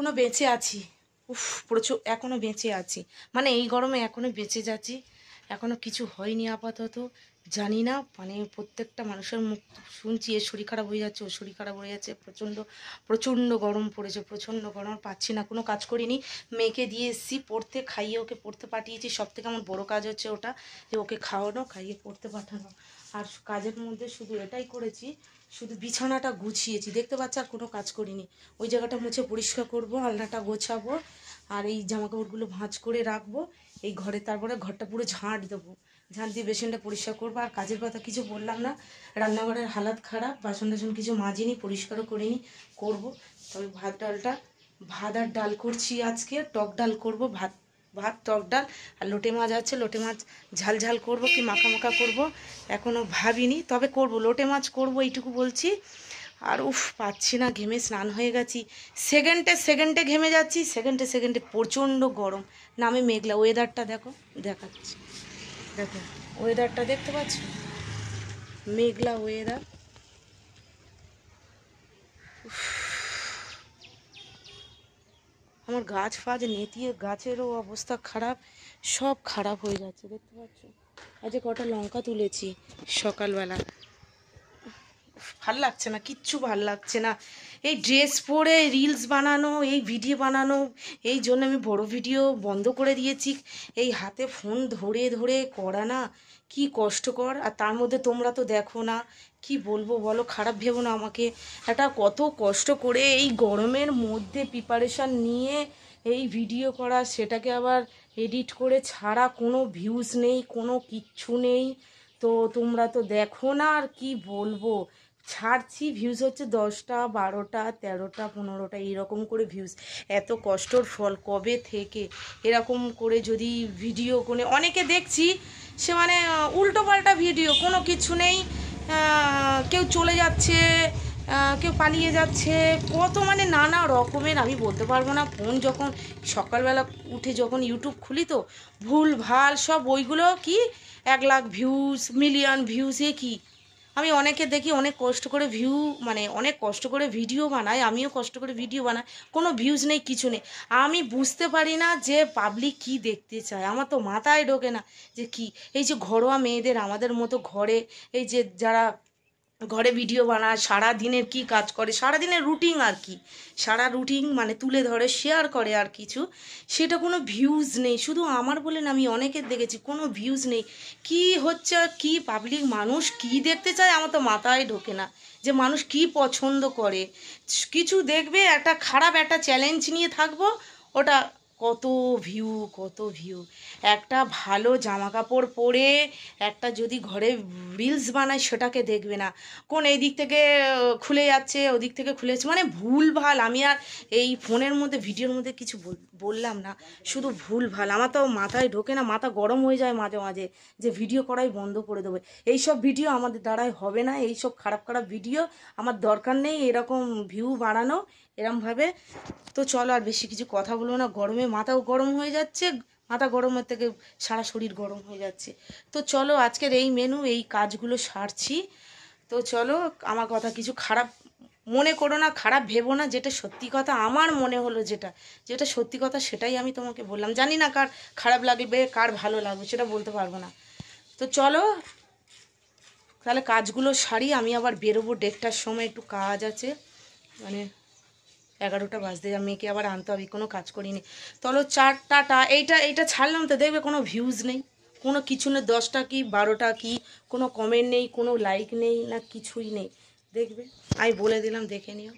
এখনও বেঁচে আছি উফ প্রচুর এখনও বেঁচে আছি মানে এই গরমে এখনও বেঁচে যাচ্ছি এখনও কিছু হয়নি আপাতত জানি না মানে প্রত্যেকটা মানুষের মুখ শুনছি এর শরীর খারাপ হয়ে যাচ্ছে ওর শরীর খারাপ হয়ে যাচ্ছে প্রচণ্ড প্রচণ্ড গরম পড়েছে প্রচণ্ড গরম পাচ্ছি না কোনো কাজ করিনি মেয়েকে দিয়ে এসছি পড়তে খাইয়ে ওকে পড়তে পাঠিয়েছি সব থেকে আমার বড়ো কাজ হচ্ছে ওটা যে ওকে খাওয়ানো খাইয়ে পড়তে পাঠানো আর কাজের মধ্যে শুধু এটাই করেছি শুধু বিছানাটা গুছিয়েছি দেখতে পাচ্ছি আর কোনো কাজ করিনি ওই জায়গাটা মুছে পরিষ্কার করবো আলনাটা গোছাবো আর এই জামাকাপড়গুলো ভাঁজ করে রাখবো এই ঘরে তারপরে ঘরটা পুরো ঝাঁট দেবো ঝাঁট দিয়ে বেসনটা পরিষ্কার করবো আর কাজের কথা কিছু বললাম না রান্নাঘরের হালাত খারাপ বাসন টাসন কিছু মাজিনি পরিষ্কারও করিনি করব তবে ভাত ডালটা ভাত আর ডাল করছি আজকে টক ডাল করব ভাত ভাত টক ডাল আর লোটে মাছ আছে লোটে মাছ ঝাল ঝাল করব কি মাখা মাখা করব এখনও ভাবিনি তবে করব লোটে মাছ করব এইটুকু বলছি আর উফ পাচ্ছি না ঘেমে স্নান হয়ে গেছি সেকেন্ডে সেকেন্ডে ঘেমে যাচ্ছি সেকেন্ডে সেকেন্ডে প্রচণ্ড গরম নামে মেঘলা ওয়েদারটা দেখো দেখাচ্ছি দেখো ওয়েদারটা দেখতে পাচ্ছ মেঘলা ওয়েদার আমার গাছ ফাজ নেতিয়ে গাছেরও অবস্থা খারাপ সব খারাপ হয়ে যাচ্ছে দেখতে পাচ্ছ আজকে কটা লঙ্কা তুলেছি সকালবেলা ভাল লাগছে না কিচ্ছু ভাল লাগছে না এই ড্রেস পরে রিলস বানানো এই ভিডিও বানানো এই জন্য আমি বড় ভিডিও বন্ধ করে দিয়েছি এই হাতে ফোন ধরে ধরে করা না কি কষ্টকর আর তার মধ্যে তোমরা তো দেখো না কি বলবো বলো খারাপ ভেবো না আমাকে একটা কত কষ্ট করে এই গরমের মধ্যে প্রিপারেশান নিয়ে এই ভিডিও করা সেটাকে আবার এডিট করে ছাড়া কোনো ভিউজ নেই কোনো কিচ্ছু নেই তো তোমরা তো দেখো না আর কি বলবো ছাড়ছি ভিউজ হচ্ছে দশটা বারোটা তেরোটা পনেরোটা এরকম করে ভিউজ এত কষ্টর ফল কবে থেকে এরকম করে যদি ভিডিও কোনে অনেকে দেখছি সে মানে উল্টো পাল্টা ভিডিও কোনো কিছু নেই কেউ চলে যাচ্ছে কেউ পালিয়ে যাচ্ছে কত মানে নানা রকমের আমি বলতে পারবো না ফোন যখন সকালবেলা উঠে যখন ইউটিউব খুলি তো ভুল ভাল সব ওইগুলো কি এক লাখ ভিউজ মিলিয়ন ভিউজে কি আমি অনেকে দেখি অনেক কষ্ট করে ভিউ মানে অনেক কষ্ট করে ভিডিও বানাই আমিও কষ্ট করে ভিডিও বানাই কোনো ভিউজ নেই কিছু নেই আমি বুঝতে পারি না যে পাবলিক কি দেখতে চায় আমার তো মাথায় ঢোকে না যে কি এই যে ঘরোয়া মেয়েদের আমাদের মতো ঘরে এই যে যারা ঘরে ভিডিও বানায় সারা দিনের কি কাজ করে সারা দিনের রুটিন আর কি সারা রুটিন মানে তুলে ধরে শেয়ার করে আর কিছু সেটা কোনো ভিউজ নেই শুধু আমার বলেন আমি অনেকের দেখেছি কোনো ভিউজ নেই কি হচ্ছে কি পাবলিক মানুষ কি দেখতে চায় আমার তো মাথায় ঢোকে না যে মানুষ কি পছন্দ করে কিছু দেখবে একটা খারাপ একটা চ্যালেঞ্জ নিয়ে থাকবো ওটা কত ভিউ কত ভিউ একটা ভালো জামা কাপড় পরে একটা যদি ঘরে রিলস বানায় সেটাকে দেখবে না কোন এই দিক থেকে খুলে যাচ্ছে ওদিক থেকে খুলে যাচ্ছে মানে ভুল ভাল আমি আর এই ফোনের মধ্যে ভিডিওর মধ্যে কিছু বললাম না শুধু ভুল ভাল আমার তো মাথায় ঢোকে না মাথা গরম হয়ে যায় মাঝে মাঝে যে ভিডিও করাই বন্ধ করে দেবে এইসব ভিডিও আমাদের দ্বারাই হবে না এইসব খারাপ খারাপ ভিডিও আমার দরকার নেই এরকম ভিউ বাড়ানো এরমভাবে তো চলো আর বেশি কিছু কথা বলবো না গরমে মাথাও গরম হয়ে যাচ্ছে মাথা গরমের থেকে সারা শরীর গরম হয়ে যাচ্ছে তো চলো আজকের এই মেনু এই কাজগুলো সারছি তো চলো আমার কথা কিছু খারাপ মনে করো না খারাপ ভেবো না যেটা সত্যি কথা আমার মনে হলো যেটা যেটা সত্যি কথা সেটাই আমি তোমাকে বললাম জানি না কার খারাপ লাগবে কার ভালো লাগবে সেটা বলতে পারবো না তো চলো তাহলে কাজগুলো সারি আমি আবার বেরোবো ডেটটার সময় একটু কাজ আছে মানে এগারোটা বাজতে যা মেয়েকে আবার আনতে হবে কোনো কাজ করিনি চলো চারটাটা এইটা এইটা ছাড়লাম তো দেখবে কোনো ভিউজ নেই কোনো কিছু নেই দশটা কি বারোটা কি কোনো কমেন্ট নেই কোনো লাইক নেই না কিছুই নেই দেখবে আমি বলে দিলাম দেখে নিও